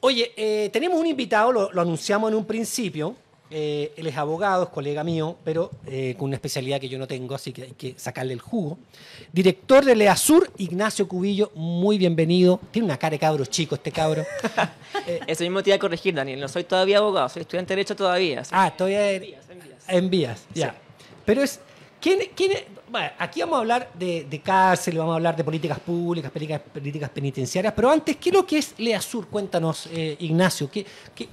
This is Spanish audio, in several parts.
Oye, eh, tenemos un invitado, lo, anunciamos en un principio. Eh, él es abogado, es colega mío, pero eh, con una especialidad que yo no tengo, así que hay que sacarle el jugo. Director de Leasur, Ignacio Cubillo, muy bienvenido. Tiene una cara de cabro chico este cabro. Eso mismo te iba a corregir, Daniel. No soy todavía abogado, soy estudiante de Derecho todavía. Ah, todavía en, vías. En vías, ya. Pero es. ¿quién, quién, bueno, aquí vamos a hablar de, cárcel, vamos a hablar de políticas públicas, políticas, penitenciarias, pero antes, ¿qué es lo que es LEASUR? Cuéntanos, eh, Ignacio, ¿qué,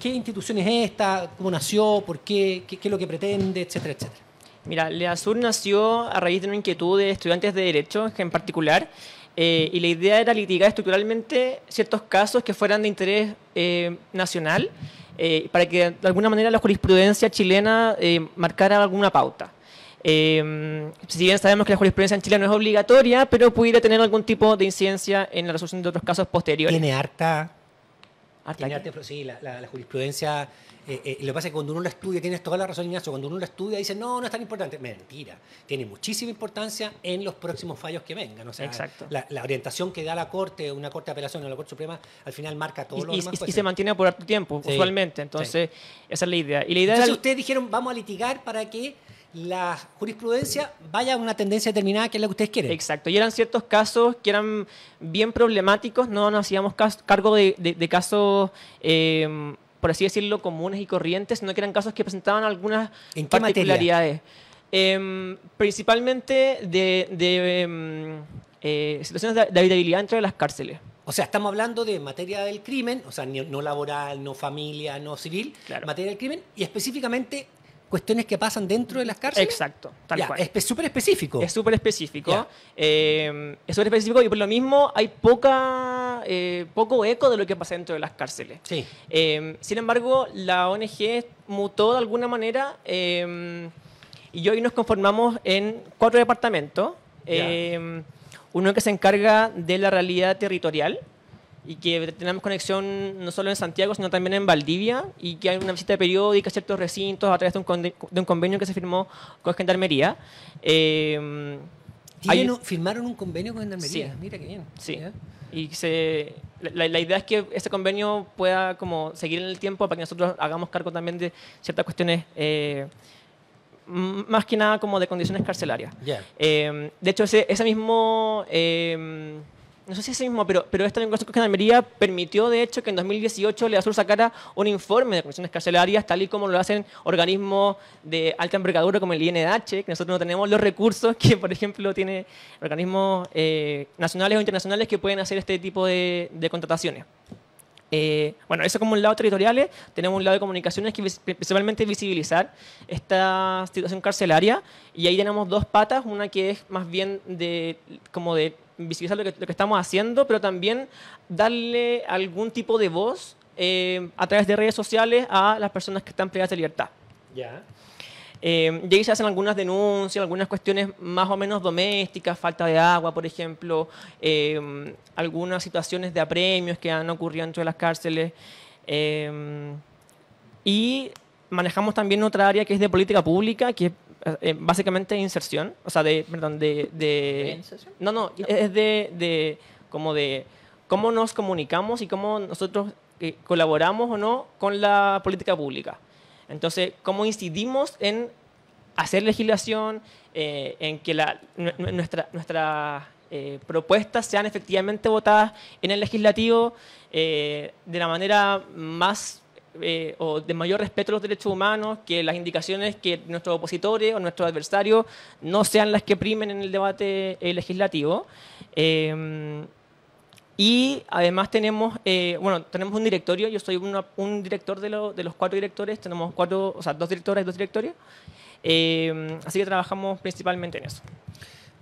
institución es esta? ¿Cómo nació? ¿Por qué? ¿Qué, es lo que pretende? Etcétera, etcétera. Mira, LEASUR nació a raíz de una inquietud de estudiantes de Derecho en particular, eh, y la idea era litigar estructuralmente ciertos casos que fueran de interés eh, nacional, para que de alguna manera la jurisprudencia chilena marcara alguna pauta. Em, si bien sabemos que la jurisprudencia en Chile no es obligatoria, pero pudiera tener algún tipo de incidencia en la resolución de otros casos posteriores. Tiene harta. tiene harta, sí, la, jurisprudencia. Eh, eh, lo que pasa es que cuando uno la estudia, tienes toda la razón, Ignacio, cuando uno la estudia dice, no, no es tan importante. Mentira, tiene muchísima importancia en los próximos fallos que vengan. O sea, Exacto. La, orientación que da la Corte, una Corte de Apelación o la Corte Suprema, al final marca todo y, lo demás. Y, y se mantiene por harto tiempo, usualmente. Entonces, esa es la idea. Y la idea Entonces, ustedes dijeron, vamos a litigar para que la jurisprudencia vaya a una tendencia determinada que es la que ustedes quieren. Exacto, y eran ciertos casos que eran bien problemáticos, no nos hacíamos cargo de, casos, em, por así decirlo, comunes y corrientes, sino que eran casos que presentaban algunas particularidades. Em, principalmente de, em, eh, situaciones de habitabilidad dentro de las cárceles. O sea, estamos hablando de materia del crimen, o sea, no laboral, no familia, no civil, materia del crimen, y específicamente cuestiones que pasan dentro de las cárceles. Exacto, tal cual. Es súper específico. Es súper específico. Eh, es súper específico y por lo mismo hay poca, eh, poco eco de lo que pasa dentro de las cárceles. Sí. Eh, sin embargo, la ONG mutó de alguna manera y hoy nos conformamos en cuatro departamentos. uno que se encarga de la realidad territorial, y que tenemos conexión no solo en Santiago, sino también en Valdivia, y que hay una visita periódica a ciertos recintos a través de un, convenio que se firmó con Gendarmería. Eh, firmaron un convenio con Gendarmería, sí. mira qué bien. Sí. Y se, la, la, idea es que ese convenio pueda como seguir en el tiempo para que nosotros hagamos cargo también de ciertas cuestiones. Eh, más que nada como de condiciones carcelarias. Eh, de hecho, ese, ese mismo no sé si es el mismo, pero, pero esta negociación con Almería permitió, de hecho, que en 2018 Azul sacara un informe de condiciones carcelarias, tal y como lo hacen organismos de alta envergadura como el INH, que nosotros no tenemos los recursos que, por ejemplo, tiene organismos eh, nacionales o internacionales que pueden hacer este tipo de, contrataciones. Eh, bueno, eso como un lado territorial, tenemos un lado de comunicaciones que principalmente visibilizar esta situación carcelaria y ahí tenemos dos patas, una que es más bien de, como de visibilizar lo que, estamos haciendo, pero también darle algún tipo de voz eh, a través de redes sociales a las personas que están privadas de libertad. Ya. Eh, y ahí se hacen algunas denuncias, algunas cuestiones más o menos domésticas, falta de agua, por ejemplo, eh, algunas situaciones de apremios que han ocurrido dentro de las cárceles. y manejamos también otra área que es de política pública, que es eh, básicamente inserción, o sea, de, perdón, de... de no, no, no, es de, como de cómo nos comunicamos y cómo nosotros eh, colaboramos o no con la política pública. Entonces, cómo incidimos en hacer legislación, eh, en que la, nuestra, propuestas sean efectivamente votadas en el legislativo de la manera más eh, o de mayor respeto a los derechos humanos, que las indicaciones que nuestros opositores o nuestros adversarios no sean las que primen en el debate eh, legislativo. Em, y además tenemos, eh, bueno, tenemos un directorio, yo soy un director de, de, los cuatro directores, tenemos cuatro, o sea, dos directores, dos directorios, em, así que trabajamos principalmente en eso.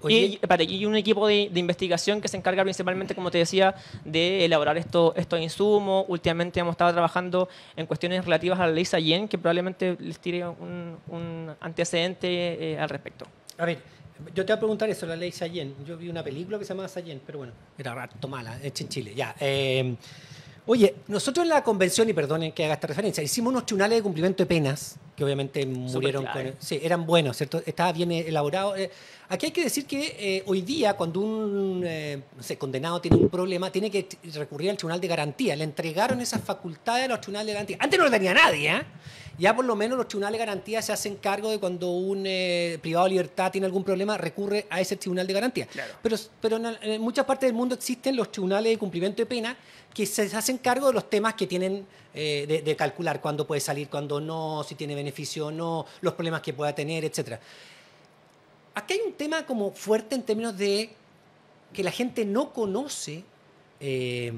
Y, para, un equipo de, investigación que se encarga principalmente, como te decía, de elaborar esto, estos insumos. Últimamente hemos estado trabajando en cuestiones relativas a la ley Sayen, que probablemente les tire un, antecedente eh, al respecto. A ver, yo te voy a preguntar eso, la ley Sayen. Yo vi una película que se llamaba Sayen, pero bueno, era rato mala, hecha en Chile, ya. Eh, Oye, nosotros en la convención, y perdonen que haga esta referencia, hicimos unos tribunales de cumplimiento de penas, que obviamente murieron Sí, eran buenos, ¿cierto? Estaba bien elaborado. Eh, aquí hay que decir que eh, hoy día, cuando un eh, condenado tiene un problema, tiene que recurrir al tribunal de garantía. Le entregaron esas facultades a los tribunales de garantía. Antes no lo tenía nadie, ¿eh? Ya por lo menos los tribunales de garantía se hacen cargo de cuando un eh, privado de libertad tiene algún problema, recurre a ese tribunal de garantía. Pero, pero en, muchas partes del mundo existen los tribunales de cumplimiento de pena que se hacen cargo de los temas que tienen eh, de, calcular cuándo puede salir, cuándo no, si tiene beneficio o no, los problemas que pueda tener, etc. Aquí hay un tema como fuerte en términos de que la gente no conoce eh,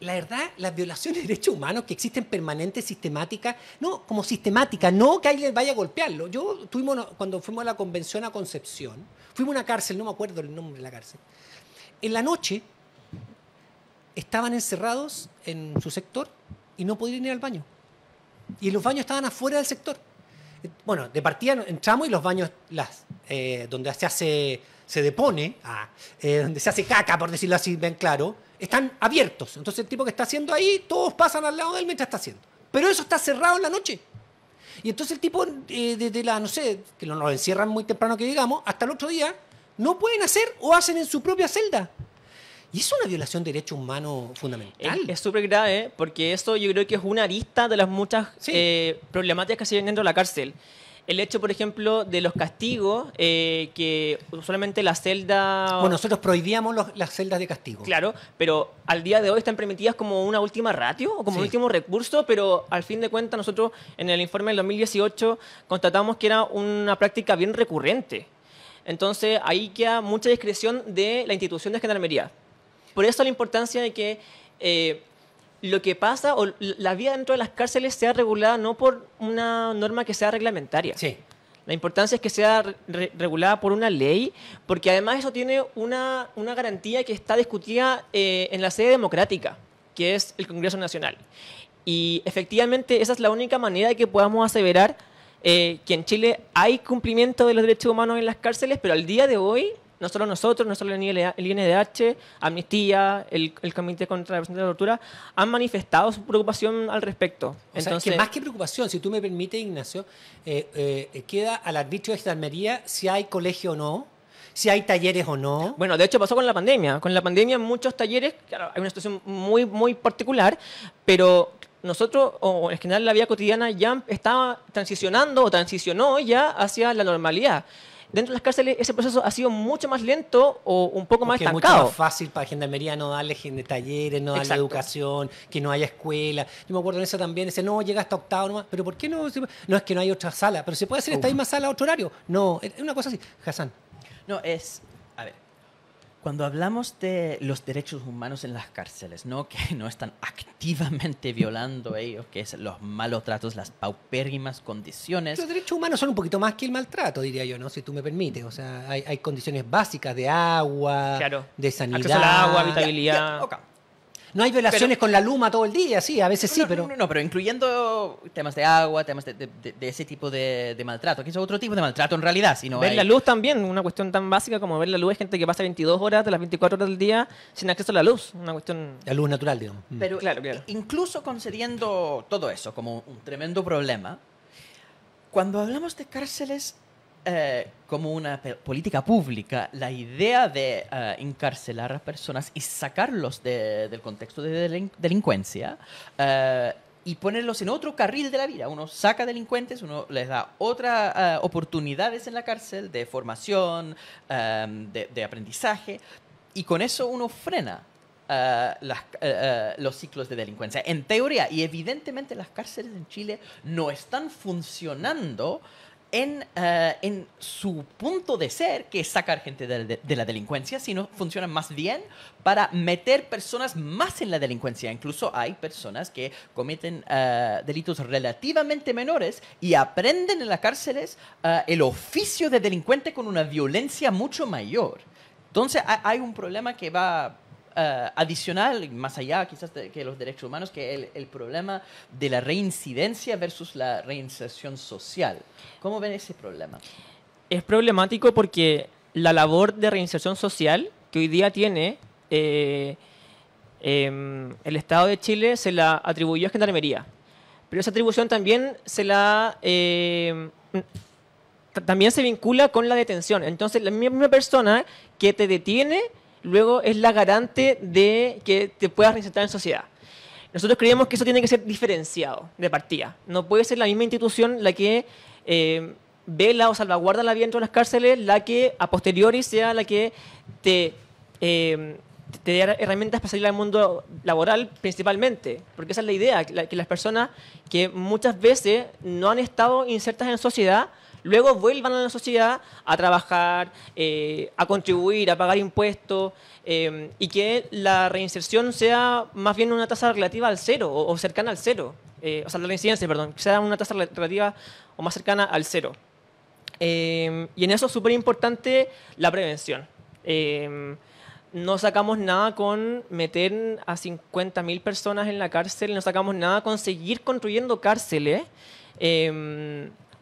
la verdad, las violaciones de derechos humanos que existen permanentes, sistemáticas, no, como sistemáticas, no que alguien vaya a golpearlo. Yo tuvimos, cuando fuimos a la convención a Concepción, fuimos a una cárcel, no me acuerdo el nombre de la cárcel, en la noche estaban encerrados en su sector y no podían ir al baño. Y los baños estaban afuera del sector. Bueno, de partida entramos y los baños, las eh, donde se hace, se depone, ah, eh, donde se hace caca, por decirlo así, bien claro, están abiertos. Entonces el tipo que está haciendo ahí, todos pasan al lado de él mientras está haciendo. Pero eso está cerrado en la noche. Y entonces el tipo, eh, desde la, no sé, que lo, encierran muy temprano que digamos, hasta el otro día, no pueden hacer o hacen en su propia celda. Y es una violación de derecho humano fundamental. Es súper grave, porque esto yo creo que es una arista de las muchas problemáticas que se vienen dentro de la cárcel el hecho, por ejemplo, de los castigos, eh, que solamente la celda... Bueno, nosotros prohibíamos las celdas de castigo. Claro, pero al día de hoy están permitidas como una última ratio o como un último recurso, pero al fin de cuentas nosotros en el informe del 2018 constatamos que era una práctica bien recurrente. Entonces ahí queda mucha discreción de la institución de gendarmería. Por eso la importancia de que... Eh, lo que pasa, o la vida dentro de las cárceles sea regulada no por una norma que sea reglamentaria. Sí. La importancia es que sea regulada por una ley, porque además eso tiene una, garantía que está discutida eh, en la sede democrática, que es el Congreso Nacional. Y efectivamente esa es la única manera de que podamos aseverar eh, que en Chile hay cumplimiento de los derechos humanos en las cárceles, pero al día de hoy no solo nosotros, no solo el INDH, Amnistía, el, Comité contra la Presidencia de la Tortura, han manifestado su preocupación al respecto. más que preocupación, si tú me permites, Ignacio, eh, eh, queda al arbitrio de Gendarmería si hay colegio o no, si hay talleres o no. Bueno, de hecho pasó con la pandemia. Con la pandemia muchos talleres, hay una situación muy, muy particular, pero nosotros, o en general la vida cotidiana, ya estaba transicionando o transicionó ya hacia la normalidad. Dentro de las cárceles ese proceso ha sido mucho más lento o un poco más Porque estancado. Es mucho más fácil para Gendarmería no darle talleres, no darle educación, que no haya escuela. Yo me acuerdo en eso también, decir no, llega hasta octavo nomás, pero ¿por qué no? No es que no hay otra sala, pero se puede hacer esta misma sala a otro horario. No, es una cosa así. Hassan. No, es, a ver, cuando hablamos de los derechos humanos en las cárceles, ¿no? que no están activamente violando ellos, que es los malos tratos, las paupérrimas condiciones. Los derechos humanos son un poquito más que el maltrato, diría yo, ¿no? si tú me permites. O sea, hay, condiciones básicas de agua, de sanidad. agua, habitabilidad. No hay violaciones con la luma todo el día, sí, a veces sí, pero... No, pero incluyendo temas de agua, temas de, ese tipo de, maltrato, que es otro tipo de maltrato en realidad. Si ver la luz también, una cuestión tan básica como ver la luz, gente que pasa 22 horas de las 24 horas del día sin acceso a la luz, una cuestión... La luz natural, digamos. Mm. Pero claro, claro. incluso concediendo todo eso como un tremendo problema, cuando hablamos de cárceles eh, como una política pública la idea de eh, encarcelar a personas y sacarlos del contexto de delincuencia eh, y ponerlos en otro carril de la vida. Uno saca delincuentes, uno les da otras oportunidades en la cárcel de formación, em, de, aprendizaje, y con eso uno frena. los ciclos de delincuencia. En teoría y evidentemente las cárceles en Chile no están funcionando en, eh, en, su punto de ser, que es sacar gente de, la delincuencia, sino funciona más bien para meter personas más en la delincuencia. Incluso hay personas que cometen eh, delitos relativamente menores y aprenden en las cárceles eh, el oficio de delincuente con una violencia mucho mayor. Entonces hay un problema que va eh, adicional, más allá quizás de, que los derechos humanos, que el, el, problema de la reincidencia versus la reinserción social. ¿Cómo ven ese problema? Es problemático porque la labor de reinserción social que hoy día tiene eh, em, el Estado de Chile se la atribuyó a Gendarmería. Pero esa atribución también se la... Em, también se vincula con la detención. Entonces, la misma persona que te detiene luego es la garante de que te puedas reinsertar en sociedad. Nosotros creemos que eso tiene que ser diferenciado de partida. No puede ser la misma institución la que eh, vela o salvaguarda la vida dentro de las cárceles, la que a posteriori sea la que te, eh, te dé herramientas para salir al mundo laboral principalmente. Porque esa es la idea, que las personas que muchas veces no han estado insertas en sociedad, luego vuelvan a la sociedad a trabajar, eh, a contribuir, a pagar impuestos eh, y que la reinserción sea más bien una tasa relativa al cero o, cercana al cero. Eh, o sea, la reincidencia, perdón, sea una tasa relativa o más cercana al cero. y en eso es súper importante la prevención no sacamos nada con meter a 50.000 personas en la cárcel, no sacamos nada con seguir construyendo cárceles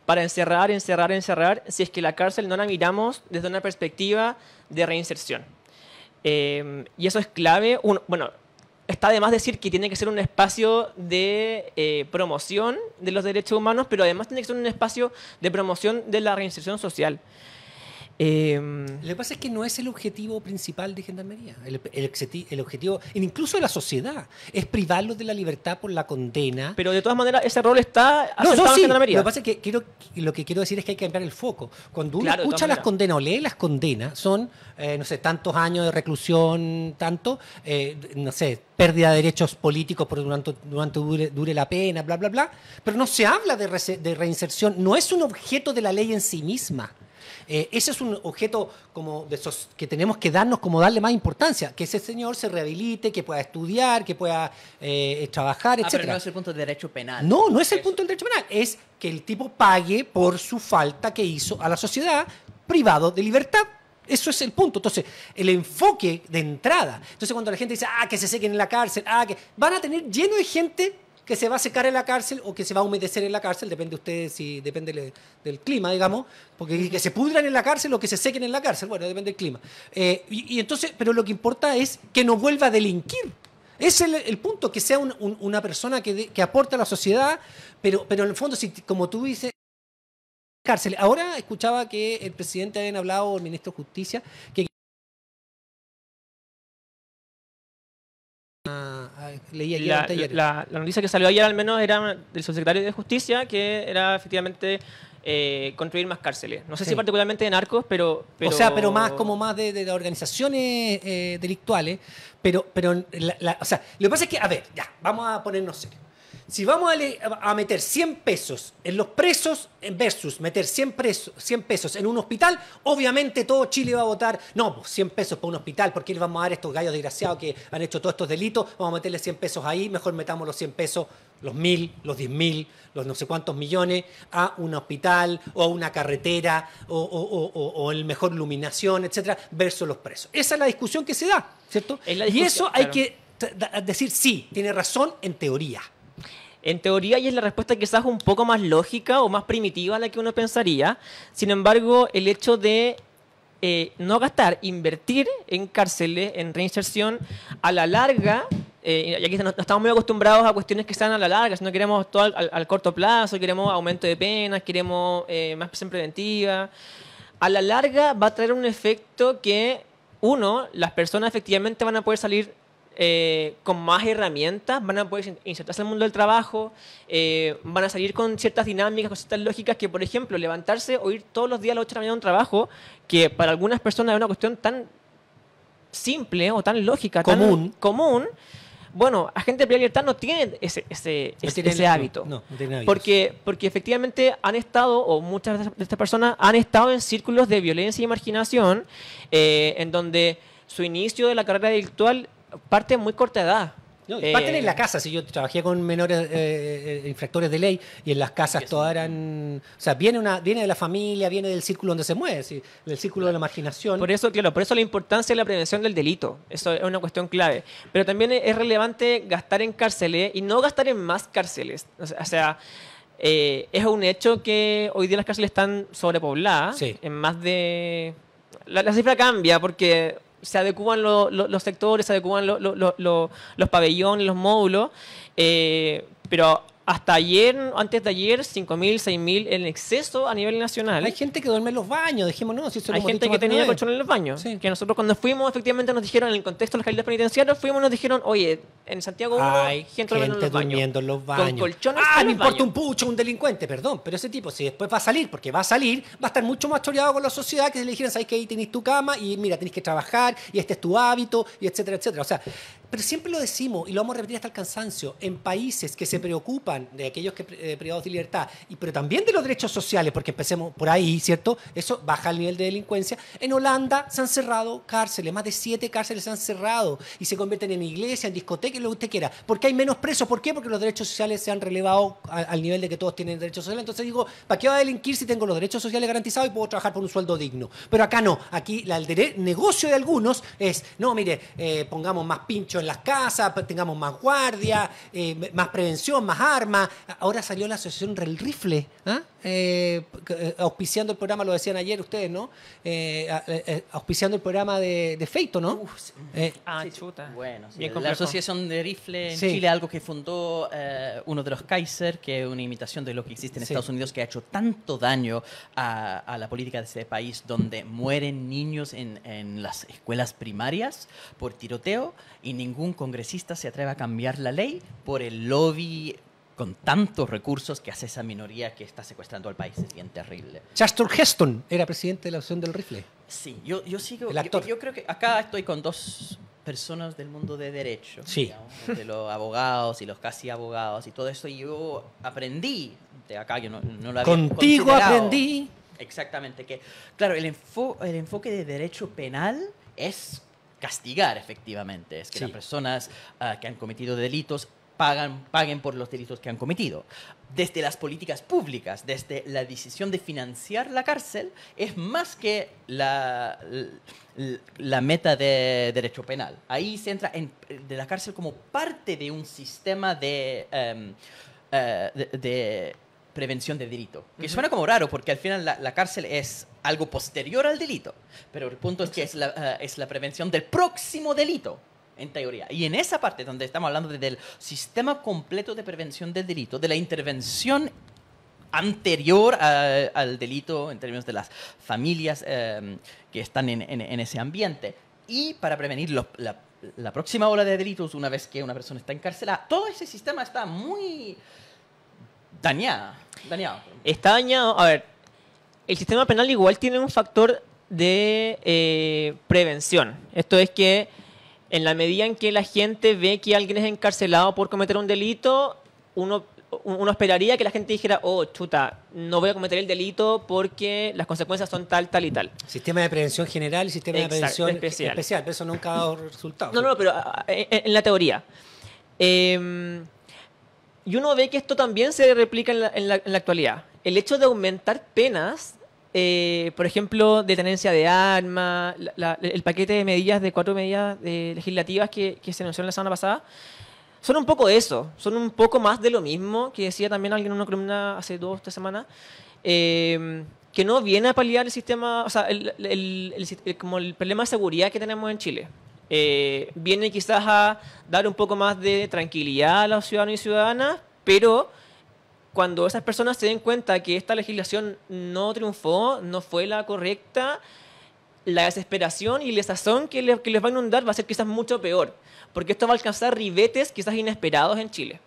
para encerrar, encerrar, encerrar, si es que la cárcel no la miramos desde una perspectiva de reinserción. Eh, y eso es clave. bueno, está además decir que tiene que ser un espacio de eh, promoción de los derechos humanos, pero además tiene que ser un espacio de promoción de la reinserción social. Em, lo que pasa es que no es el objetivo principal de Gendarmería, el, el, el, objetivo, incluso de la sociedad, es privarlos de la libertad por la condena. Pero de todas maneras, ese rol está no, Gendarmería. Lo que pasa es que quiero, lo que quiero decir es que hay que cambiar el foco. Cuando uno escucha las condenas o lee las condenas, son, eh, no sé, tantos años de reclusión, tanto, eh, no sé, pérdida de derechos políticos por durante, durante dure, la pena, bla, bla, bla. Pero no se habla de reinserción, no es un objeto de la ley en sí misma. Eh, ese es un objeto como de que tenemos que darnos como darle más importancia, que ese señor se rehabilite, que pueda estudiar, que pueda eh, trabajar, ah, etc. no es el punto del derecho penal. No, no es el punto del derecho penal, es que el tipo pague por su falta que hizo a la sociedad privado de libertad. Eso es el punto. Entonces, el enfoque de entrada. Entonces, cuando la gente dice, ah, que se sequen en la cárcel, ah, que. Van a tener lleno de gente que se va a secar en la cárcel o que se va a humedecer en la cárcel, depende de ustedes, si depende del clima, digamos, porque que se pudran en la cárcel o que se sequen en la cárcel, bueno, depende del clima. Eh, y, entonces, pero lo que importa es que no vuelva a delinquir. Es el, punto, que sea una persona que, que aporta a la sociedad, pero, pero en el fondo, si, como tú dices, cárcel. Ahora escuchaba que el presidente habían hablado, el ministro de Justicia, que Ah, ah, la, noticia que salió ayer al menos era del subsecretario de Justicia, que era efectivamente eh, construir más cárceles. No sé si particularmente de narcos, pero, O sea, pero más como más de, organizaciones eh, delictuales, pero, pero o sea, lo que pasa es que, a ver, ya, vamos a ponernos si vamos a, meter 100 pesos en los presos versus meter 100, pesos en un hospital, obviamente todo Chile va a votar, no, 100 pues, pesos para un hospital, porque les vamos a dar a estos gallos desgraciados que han hecho todos estos delitos, vamos a meterle 100 pesos ahí, mejor metamos los 100 pesos, los mil, los 10 mil, los no sé cuántos millones, a un hospital o a una carretera o, el en mejor iluminación, etcétera, versus los presos. Esa es la discusión que se da, ¿cierto? y eso hay que decir, sí, tiene razón en teoría. En teoría, y es la respuesta quizás un poco más lógica o más primitiva a la que uno pensaría. Sin embargo, el hecho de eh, no gastar, invertir en cárceles, en reinserción, a la larga, ya eh, y aquí estamos muy acostumbrados a cuestiones que sean a la larga, si no queremos todo al, corto plazo, queremos aumento de penas, queremos eh, más presión preventiva, a la larga va a traer un efecto que, uno, las personas efectivamente van a poder salir eh, con más herramientas, van a poder insertarse al mundo del trabajo, eh, van a salir con ciertas dinámicas, con ciertas lógicas que, por ejemplo, levantarse o ir todos los días a las 8 de mañana a un trabajo, que para algunas personas es una cuestión tan simple o tan lógica, común. común, bueno, gente de libertad no tiene ese, hábito. porque, efectivamente han estado, o muchas de estas personas han estado en círculos de violencia y marginación, eh, en donde su inicio de la carrera virtual parte muy corta edad. No, en eh, la casa, si yo trabajé con menores eh, eh, infractores de ley y en las casas todas eran... O sea, viene, una, viene de la familia, viene del círculo donde se mueve, del círculo de la marginación. Por eso, claro, por eso la importancia de la prevención del delito, eso es una cuestión clave. Pero también es relevante gastar en cárceles y no gastar en más cárceles. O sea, es un hecho que hoy día las cárceles están sobrepobladas, en más de... la cifra cambia porque se adecuan los sectores, se adecúan los pabellones, los módulos, eh, pero hasta ayer, antes de ayer, 5.000, 6.000 en exceso a nivel nacional. Hay gente que duerme en los baños, dejémonos. Si Hay gente que tenía colchón en los baños. Que nosotros cuando fuimos, efectivamente, nos dijeron, en el contexto de las calidades penitenciarias, fuimos y nos dijeron, oye, en Santiago hay gente, en los durmiendo en los baños. Con colchones ah, no importa un pucho, un delincuente, perdón. Pero ese tipo, si después va a salir, porque va a salir, va a estar mucho más choreado con la sociedad que si le dijeron, sabes que ahí tenéis tu cama y mira, tenéis que trabajar y este es tu hábito y etcétera, etcétera. O sea, pero siempre lo decimos y lo vamos a repetir hasta el cansancio. En países que se preocupan de aquellos que, eh, privados de libertad, y, pero también de los derechos sociales, porque empecemos por ahí, ¿cierto? Eso baja el nivel de delincuencia. En Holanda se han cerrado cárceles, más de siete cárceles se han cerrado y se convierten en iglesia en discotecas, lo que usted quiera. Porque hay menos presos. ¿Por qué? Porque los derechos sociales se han relevado al nivel de que todos tienen derechos sociales. Entonces digo, ¿para qué va a delinquir si tengo los derechos sociales garantizados y puedo trabajar por un sueldo digno? Pero acá no. Aquí la, el negocio de algunos es, no, mire, eh, pongamos más pincho las casas, pues, tengamos más guardia, eh, más prevención, más armas. Ahora salió la asociación del rifle, ¿ah? eh, eh, auspiciando el programa, lo decían ayer ustedes, ¿no? auspiciando el programa de, Feito, ¿no? Ah, bueno, la asociación de rifle en Chile, algo que fundó uno de los Kaiser, que es una imitación de lo que existe en Estados Unidos, que ha hecho tanto daño a, la política de ese país, donde mueren niños en, las escuelas primarias por tiroteo y ningún congresista se atreve a cambiar la ley por el lobby con tantos recursos que hace esa minoría que está secuestrando al país. Es bien terrible. Chester Heston era presidente de la Asociación del rifle. Sí, yo, yo sigo. Yo, creo que acá estoy con dos personas del mundo de derecho, sí. de los abogados y los casi abogados y todo eso. Y yo aprendí de acá, yo no, lo Contigo aprendí. Exactamente, que claro, el, enfo el enfoque de derecho penal es castigar efectivamente, es que las personas ah, que han cometido delitos pagan, paguen por los delitos que han cometido. Desde las políticas públicas, desde la decisión de financiar la cárcel, es más que la, la, meta de derecho penal. Ahí se entra en, de la cárcel como parte de un sistema de em, eh, prevención de delito. Que suena como raro porque al final la, cárcel es algo posterior al delito, pero el punto es que es la, eh, es la prevención del próximo delito, en teoría. Y en esa parte donde estamos hablando del sistema completo de prevención del delito, de la intervención anterior al delito en términos de las familias em, que están en, en, ese ambiente y para prevenir la, la próxima ola de delitos una vez que una persona está encarcelada. Todo ese sistema está muy dañada. Dañado. Está dañado. A ver, el sistema penal igual tiene un factor de eh, prevención. Esto es que en la medida en que la gente ve que alguien es encarcelado por cometer un delito, uno, uno esperaría que la gente dijera, oh, chuta, no voy a cometer el delito porque las consecuencias son tal, tal y tal. Sistema de prevención general y sistema de prevención especial. Pero eso nunca ha dado resultados. No, no, pero en la teoría. Em, y uno ve que esto también se replica en la, actualidad. El hecho de aumentar penas, eh, por ejemplo, de de armas, el paquete de medidas, de cuatro medidas legislativas que, se anunció la semana pasada, son un poco eso, son un poco más de lo mismo que decía también alguien en una columna hace dos o tres semanas, eh, que no viene a paliar el sistema, o sea, como el problema de seguridad que tenemos en Chile. Eh, viene quizás a dar un poco más de tranquilidad a los ciudadanos y ciudadanas, pero cuando esas personas se den cuenta que esta legislación no triunfó, no fue la correcta, la desesperación y la sazón que, les va a inundar va a ser quizás mucho peor, porque esto va a alcanzar ribetes quizás inesperados en Chile.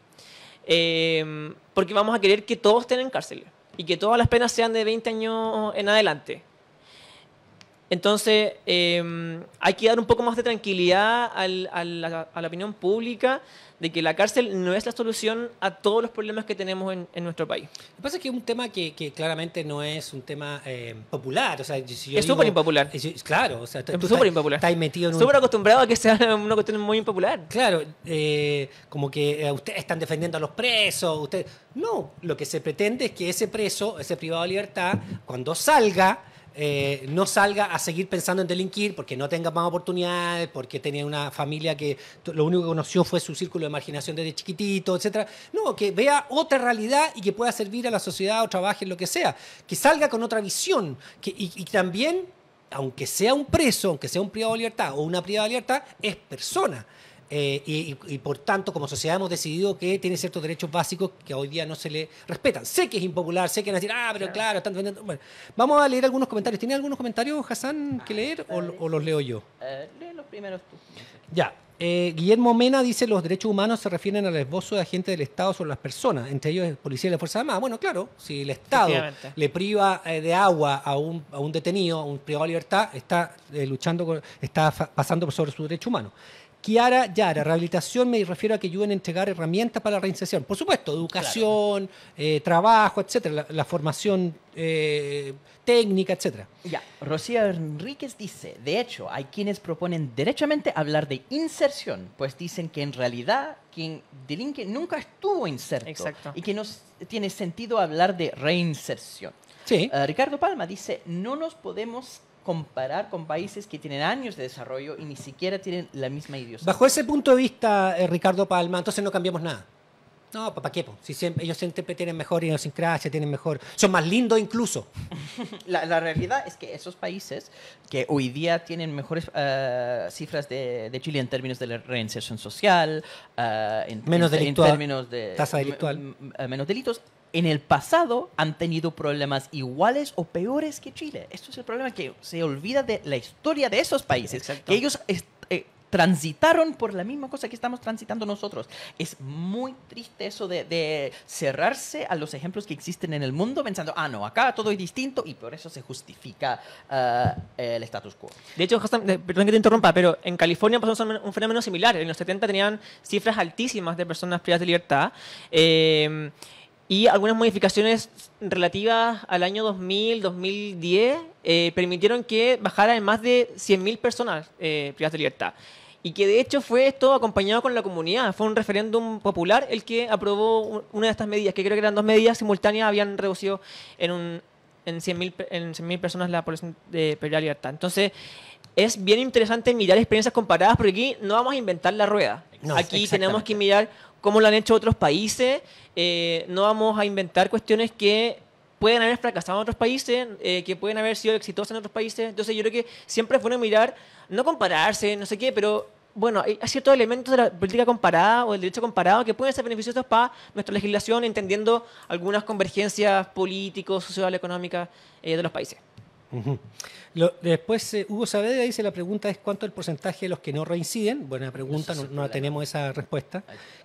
Em, porque vamos a querer que todos estén en cárcel y que todas las penas sean de 20 años en adelante. Entonces, em, hay que dar un poco más de tranquilidad a, la, opinión pública de que la cárcel no es la solución a todos los problemas que tenemos en, nuestro país. Lo que pasa es que es un tema que, claramente no es un tema eh, popular. es súper impopular. claro, es súper impopular. Estás metido en un... Súper acostumbrado a que sea una cuestión muy impopular. Claro, eh, como que eh, ustedes están defendiendo a los presos. Ustedes... No, lo que se pretende es que ese preso, ese privado de libertad, cuando salga eh, no salga a seguir pensando en delinquir porque no tenga más oportunidades, porque tenía una familia que lo único que conoció fue su círculo de marginación desde chiquitito, etc. No, que vea otra realidad y que pueda servir a la sociedad o trabaje en lo que sea, que salga con otra visión y también aunque sea un preso, aunque sea un privado de libertad o una privada de libertad, es persona. Eh, y, por tanto, como sociedad hemos decidido que tiene ciertos derechos básicos que hoy día no se le respetan. Sé que es impopular, sé que van a decir, ah, pero claro, están Bueno, vamos a leer algunos comentarios. ¿Tiene algunos comentarios, Hassan, ah, que leer o, los leo yo? Eh, lee los primeros tú. Ya. Eh, Guillermo Mena dice los derechos humanos se refieren al esbozo de agentes del Estado sobre las personas, entre ellos el policía y la Fuerzas Armadas. Bueno, claro, si el Estado le priva de agua a un, a un, detenido, a un privado de libertad, está luchando, está pasando sobre su derecho humano. Kiara Yara, rehabilitación me refiero a que ayuden a entregar herramientas para la reinserción. Por supuesto, educación, eh, trabajo, etcétera, la, formación eh, técnica, etcétera. Ya, Rocío Enríquez dice, de hecho, hay quienes proponen derechamente hablar de inserción, pues dicen que en realidad quien delinque nunca estuvo inserto Exacto. y que no tiene sentido hablar de reinserción. Sí. Eh, Ricardo Palma dice, no nos podemos comparar con países que tienen años de desarrollo y ni siquiera tienen la misma idiosincrasia. Bajo ese punto de vista, eh, Ricardo Palma, entonces no cambiamos nada. No, ¿para qué? Si ellos siempre tienen mejor idiosincrasia, tienen mejor. Son más lindos incluso. la, realidad es que esos países que hoy día tienen mejores eh, cifras de, Chile en términos de la reinserción social, eh, en, términos de. Tasa delictual. menos delitos, en el pasado han tenido problemas iguales o peores que Chile. Esto es el problema que se olvida de la historia de esos países. Que ellos eh, transitaron por la misma cosa que estamos transitando nosotros. Es muy triste eso de, cerrarse a los ejemplos que existen en el mundo pensando, ah, no, acá todo es distinto y por eso se justifica ah, el status quo. De hecho, perdón que te interrumpa, pero en California pasó un fenómeno similar. En los 70 tenían cifras altísimas de personas privadas de libertad. Eh, y algunas modificaciones relativas al año 2000, 2010, eh, permitieron que bajara en más de 100.000 personas eh, privadas de libertad. Y que de hecho fue esto acompañado con la comunidad. Fue un referéndum popular el que aprobó una de estas medidas, que creo que eran dos medidas simultáneas, habían reducido en, un, en 100.000 personas la población de privada de libertad. Entonces, es bien interesante mirar experiencias comparadas, porque aquí no vamos a inventar la rueda. aquí tenemos que mirar como lo han hecho otros países. Eh, no vamos a inventar cuestiones que pueden haber fracasado en otros países, eh, que pueden haber sido exitosas en otros países. Entonces yo creo que siempre es bueno mirar, no compararse, no sé qué, pero bueno, hay ciertos elementos de la política comparada o del derecho comparado que pueden ser beneficiosos para nuestra legislación, entendiendo algunas convergencias políticos, sociales, económicas eh, de los países después, eh, Hugo Saavedra dice, la pregunta es cuánto el porcentaje de los que no reinciden. Buena pregunta, no, tenemos esa respuesta.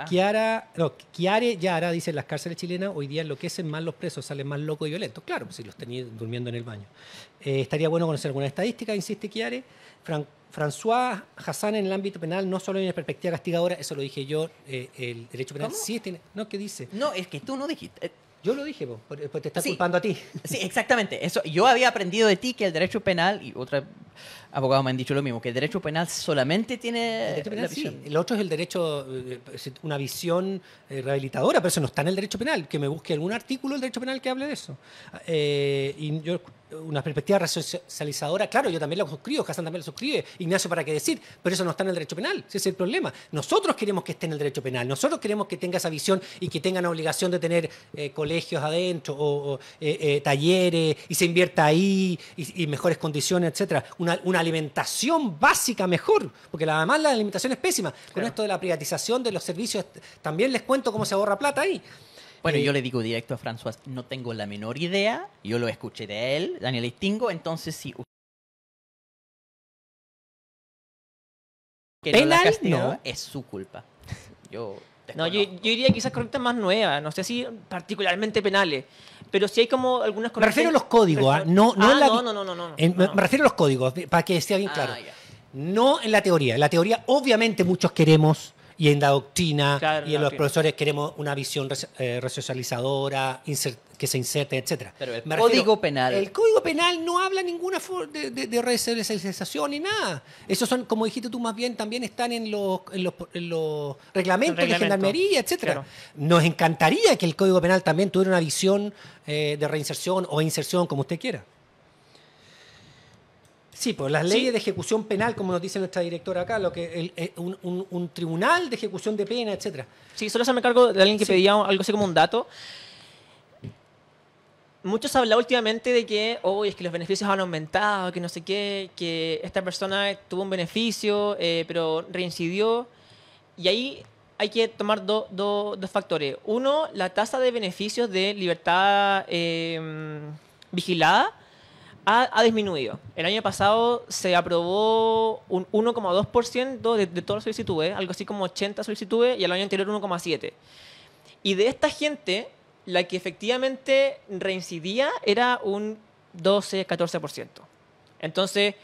Kiara, no, Kiare Yara dice, las cárceles chilenas hoy día enloquecen más los presos, salen más locos y violentos. Claro, si los tenían durmiendo en el baño. Eh, estaría bueno conocer alguna estadística, insiste Kiare. François Hassan en el ámbito penal, no solo en la perspectiva castigadora, eso lo dije yo, eh, el derecho penal sí tiene... No, ¿qué dice? No, es que tú no dijiste... Yo lo dije, pues te está culpando a ti. Sí, exactamente. Eso, yo había aprendido de ti que el derecho penal, y otra abogados me han dicho lo mismo, que el derecho penal solamente tiene... El derecho penal, sí. El otro es el derecho, eh, una visión eh, rehabilitadora, pero eso no está en el derecho penal, que me busque algún artículo del derecho penal que hable de eso. Eh, y una perspectiva resocializadora, claro, yo también la suscribo, Casan también lo suscribe, Ignacio, ¿para qué decir? Pero eso no está en el derecho penal, ese es el problema. Nosotros queremos que esté en el derecho penal, nosotros queremos que tenga esa visión y que tengan la obligación de tener colegios adentro o, talleres y se invierta ahí y mejores condiciones, etcétera una, alimentación básica mejor, porque además la alimentación es pésima. Con esto de la privatización de los servicios, también les cuento cómo se ahorra plata ahí. Bueno, eh, yo le digo directo a François, no tengo la menor idea, yo lo escuché de él, Daniel Estingo entonces si... usted no, es su culpa. Yo no, yo, yo, diría quizás correctas más nuevas, no sé si particularmente penales, pero si hay como algunas Me refiero a los códigos, ¿ah? no, no, ah, la, no, no, no, no, Me refiero a los códigos, para que sea bien ah, claro. no en la teoría. En la teoría, obviamente, muchos queremos y en la doctrina y en los profesores queremos una visión resocializadora, eh, que se inserte, etcétera. Pero el Código Penal. El Código Penal no habla ninguna de, de, de, resocialización ni nada. Esos son, como dijiste tú más bien, también están en los, en los, reglamentos de gendarmería, etcétera. Nos encantaría que el Código Penal también tuviera una visión eh, de reinserción o inserción, como usted quiera. Sí, pues las leyes de ejecución penal, como nos dice nuestra directora acá, lo que el, eh, un, tribunal de ejecución de pena, etcétera. Sí, solo se me cargo de alguien que pedía algo así como un dato. Muchos han hablado últimamente de que, hoy es que los beneficios han aumentado, que no sé qué, que esta persona tuvo un beneficio, eh, pero reincidió. Y ahí hay que tomar dos factores. Uno, la tasa de beneficios de libertad eh, vigilada ha, disminuido. El año pasado se aprobó un 1,2% de, de, todas las solicitudes, algo así como 80 solicitudes, y el año anterior 1,7%. Y de esta gente, la que efectivamente reincidía era un 12-14%. Entonces,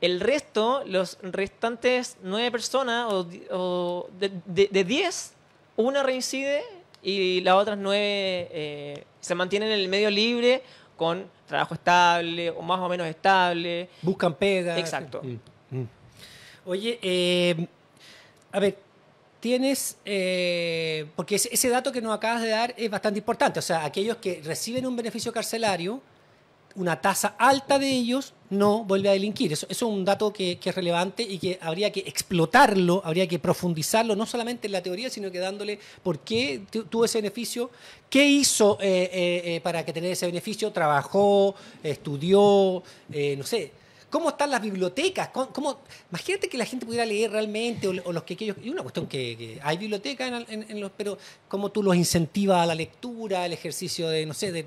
el resto, los restantes 9 personas, o, de, 10, una reincide y las otras 9 eh, se mantienen en el medio libre con trabajo estable o más o menos estable. Buscan pega. Exacto. Mm, mm. Oye, eh, a ver, tienes, eh, porque ese, dato que nos acabas de dar es bastante importante, o sea, aquellos que reciben un beneficio carcelario, una tasa alta de ellos no vuelve a delinquir. Eso, es un dato que, es relevante y que habría que explotarlo, habría que profundizarlo, no solamente en la teoría, sino que dándole por qué tuvo ese beneficio, qué hizo eh, eh, eh, para que tener ese beneficio, trabajó, estudió, no sé. ¿Cómo están las bibliotecas? ¿Cómo, imagínate que la gente pudiera leer realmente, o, los que aquellos. Y una cuestión que, hay bibliotecas, en, los, pero ¿cómo tú los incentivas a la lectura, al ejercicio de, no sé, de,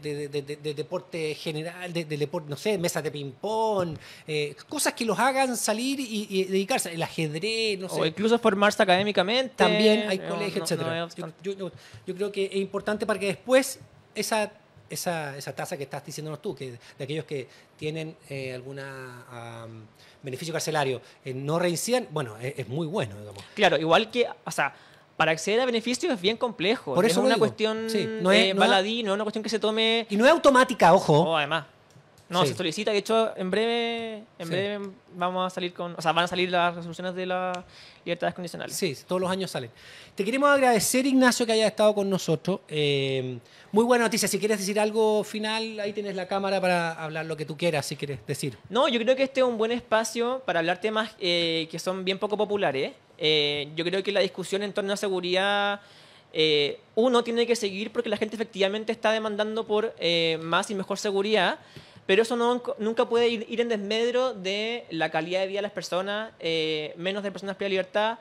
deporte general, de, deporte, no sé, mesas de ping-pong, eh, cosas que los hagan salir y, dedicarse, el ajedrez, no sé. O incluso formarse académicamente. También hay colegios, etcétera. yo creo que es importante para que después esa esa, esa tasa que estás diciéndonos tú, que de aquellos que tienen eh, algún beneficio carcelario eh, no reinciden, bueno, es, muy bueno, Claro, igual que, o sea, para acceder a beneficios es bien complejo. Por eso es una cuestión sí. no es, eh, no es una cuestión que se tome... Y no es automática, ojo. Oh, además. No, se solicita. De hecho, en breve, en breve vamos a salir con. O sea, van a salir las resoluciones de las libertades condicionales. Sí, todos los años salen. Te queremos agradecer, Ignacio, que haya estado con nosotros. Eh, muy buena noticia. Si quieres decir algo final, ahí tienes la cámara para hablar lo que tú quieras, si quieres decir. No, yo creo que este es un buen espacio para hablar temas eh, que son bien poco populares. Eh, yo creo que la discusión en torno a seguridad. uno tiene que seguir porque la gente efectivamente está demandando por más y mejor seguridad pero eso no, nunca puede ir, en desmedro de la calidad de vida de las personas, eh, menos de personas privadas de libertad.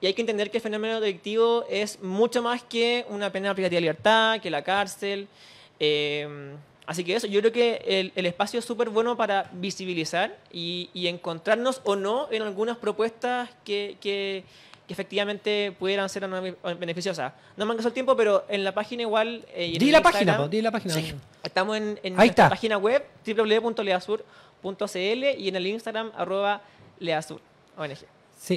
Y hay que entender que el fenómeno delictivo es mucho más que una pena privativa de libertad, que la cárcel. Eh, así que eso, yo creo que el, espacio es súper bueno para visibilizar y, encontrarnos o no en algunas propuestas que, efectivamente pudieran ser beneficiosas. No me ganado el tiempo, pero en la página igual... Eh, la página, la página, la página. Estamos en, en nuestra página web www.leazur.cl y en el Instagram arroba Sí,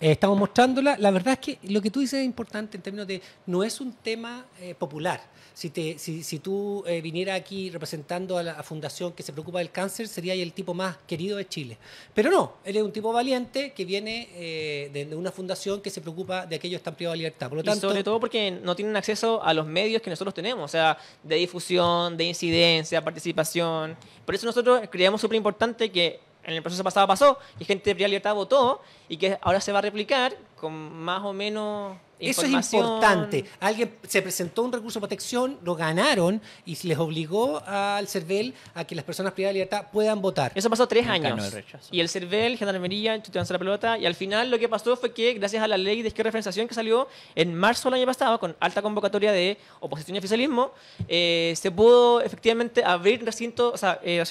eh, estamos mostrándola. La verdad es que lo que tú dices es importante en términos de no es un tema eh, popular. Si, te, si, si tú eh, viniera vinieras aquí representando a la fundación que se preocupa del cáncer, sería el tipo más querido de Chile. Pero no, él es un tipo valiente que viene de, una fundación que se preocupa de aquellos que están privados de libertad. Por lo tanto, sobre todo porque no tienen acceso a los medios que nosotros tenemos, o sea, de difusión, de incidencia, participación. Por eso nosotros creíamos súper importante que en el proceso pasado pasó, y gente de libertad votó y que ahora se va a replicar con más o menos eso es importante. Alguien se presentó un recurso de protección, lo ganaron y se les obligó al CERVEL a que las personas privadas de libertad puedan votar. Eso pasó tres años. y el CERVEL, Gendarmería, Instituto la Pelota, y al final lo que pasó fue que, gracias a la ley de izquierda que salió en marzo del año pasado, con alta convocatoria de oposición y oficialismo, eh, se pudo efectivamente abrir recintos, o eh,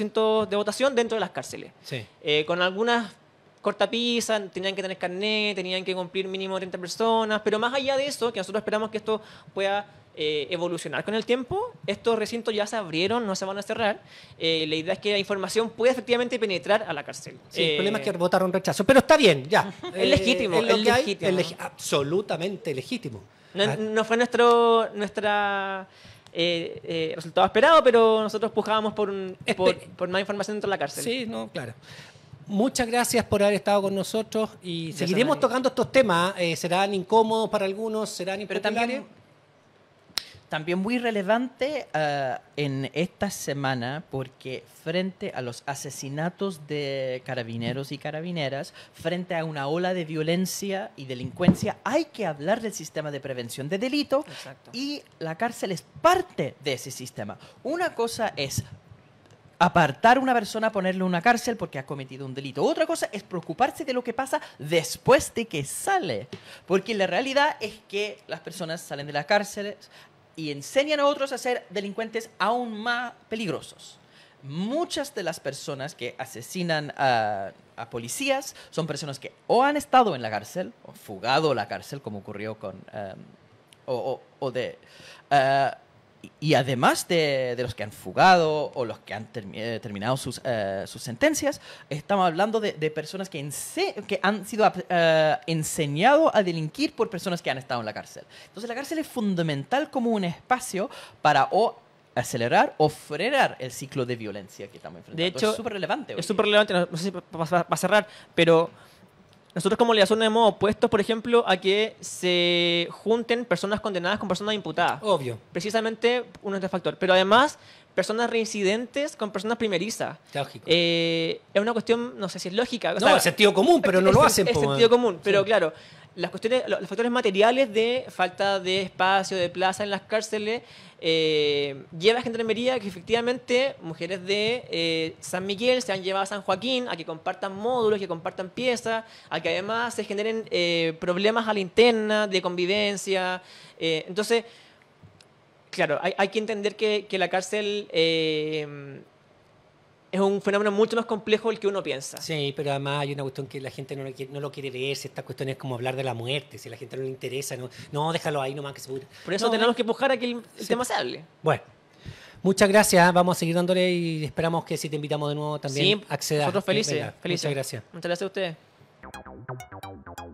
de votación dentro de las cárceles. Eh, con algunas cortapisa, tenían que tener carnet, tenían que cumplir mínimo 30 personas, pero más allá de eso, que nosotros esperamos que esto pueda eh, evolucionar con el tiempo. Estos recintos ya se abrieron, no se van a cerrar. Eh, la idea es que la información pueda efectivamente penetrar a la cárcel. Sí, el problema es que eh, votaron rechazo, pero está bien, ya. es legítimo, es, legítimo. absolutamente legítimo. Ah. No, fue nuestro, nuestra... resultado esperado, pero nosotros pujábamos por, por, más información dentro de la cárcel. Sí, no, claro. Muchas gracias por haber estado con nosotros y seguiremos tocando estos temas. Eh, serán incómodos para algunos, serán impopulares también muy relevante ah, en esta semana porque frente a los asesinatos de carabineros y carabineras, frente a una ola de violencia y delincuencia, hay que hablar del sistema de prevención de delito y la cárcel es parte de ese sistema. Una cosa es apartar una persona, ponerle en una cárcel porque ha cometido un delito. Otra cosa es preocuparse de lo que pasa después de que sale. Porque la realidad es que las personas salen de las cárceles y enseñan a otros a ser delincuentes aún más peligrosos. Muchas de las personas que asesinan a, policías son personas que o han estado en la cárcel, o fugado la cárcel, como ocurrió con... Em, o, de... Eh, y además de, de, los que han fugado o los que han eh, terminado sus, eh, sus, sentencias, estamos hablando de, de personas que, que, han sido eh, enseñado enseñados a delinquir por personas que han estado en la cárcel. Entonces la cárcel es fundamental como un espacio para o acelerar o frenar el ciclo de violencia que estamos enfrentando. De hecho, es súper relevante. Es súper no sé si a cerrar, pero nosotros como le hemos opuestos, por ejemplo, a que se junten personas condenadas con personas imputadas. Obvio. Precisamente uno es factor. Pero además, personas reincidentes con personas primerizas. Lógico. Eh, es una cuestión, no sé si es lógica. no, es sentido común, pero no lo hacen. Es, sentido común, pero claro las cuestiones, los factores materiales de falta de espacio, de plaza en las cárceles, eh, lleva a Gendarmería que efectivamente mujeres de eh, San Miguel se han llevado a San Joaquín a que compartan módulos, que compartan piezas, a que además se generen eh, problemas a la interna de convivencia. entonces, claro, hay, que entender que, que la cárcel es un fenómeno mucho más complejo del que uno piensa. Sí, pero además hay una cuestión que la gente no lo quiere, no lo ver, si cuestión cuestiones como hablar de la muerte, si a la gente no le interesa, no, déjalo ahí nomás que se Por eso tenemos que empujar a que el, tema se hable. Bueno. Muchas gracias, vamos a seguir dándole y esperamos que si te invitamos de nuevo también sí, Nosotros felices, felices. Muchas gracias. Muchas gracias a ustedes.